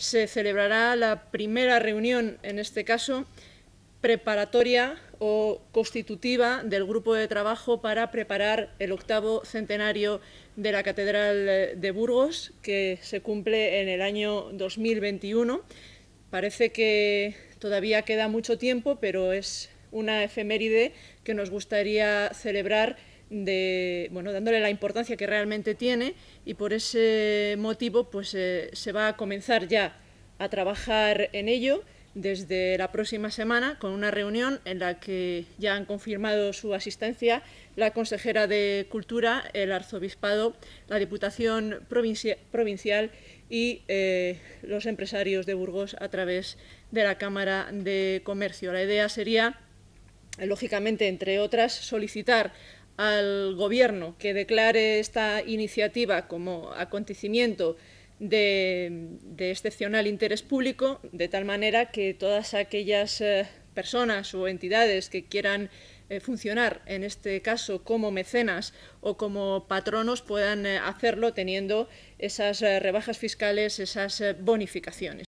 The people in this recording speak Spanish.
se celebrará la primera reunión, en este caso, preparatoria o constitutiva del grupo de trabajo para preparar el octavo centenario de la Catedral de Burgos, que se cumple en el año 2021. Parece que todavía queda mucho tiempo, pero es una efeméride que nos gustaría celebrar bueno, dándole la importancia que realmente tiene y por ese motivo pues, eh, se va a comenzar ya a trabajar en ello desde la próxima semana con una reunión en la que ya han confirmado su asistencia la consejera de Cultura, el arzobispado, la Diputación Provincial y eh, los empresarios de Burgos a través de la Cámara de Comercio. La idea sería, lógicamente, entre otras, solicitar al Gobierno que declare esta iniciativa como acontecimiento de, excepcional interés público, de tal manera que todas aquellas eh, personas o entidades que quieran eh, funcionar, en este caso como mecenas o como patronos, puedan eh, hacerlo teniendo esas rebajas fiscales, esas bonificaciones.